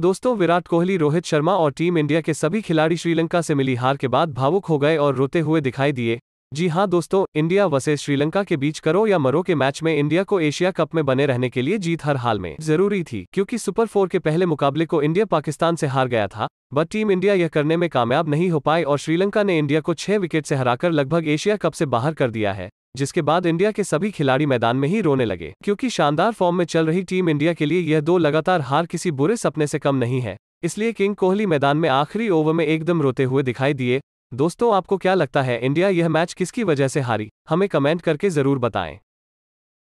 दोस्तों विराट कोहली रोहित शर्मा और team India के सभी खिलाड़ी श्रीलंका से मिली हार के बाद भावुक हो गए और रोते हुए दिखाई दिए जी हां दोस्तों इंडिया वसे श्रीलंका के बीच करो या मरो के मैच में इंडिया को एशिया कप में बने रहने के लिए जीत हर हाल में जरूरी थी क्योंकि सुपर फोर के पहले मुकाबले को इंडिया पाकिस्तान से हार गया था बट टीम इंडिया यह करने में कामयाब नहीं हो पाई और श्रीलंका ने इंडिया को छह विकेट से हराकर लगभग एशिया कप से बाहर कर दिया है जिसके बाद इंडिया के सभी खिलाड़ी मैदान में ही रोने लगे क्योंकि शानदार फॉर्म में चल रही टीम इंडिया के लिए यह दो लगातार हार किसी बुरे सपने से कम नहीं है इसलिए किंग कोहली मैदान में आखिरी ओवर में एकदम रोते हुए दिखाई दिए दोस्तों आपको क्या लगता है इंडिया यह मैच किसकी वजह से हारी हमें कमेंट करके जरूर बताएं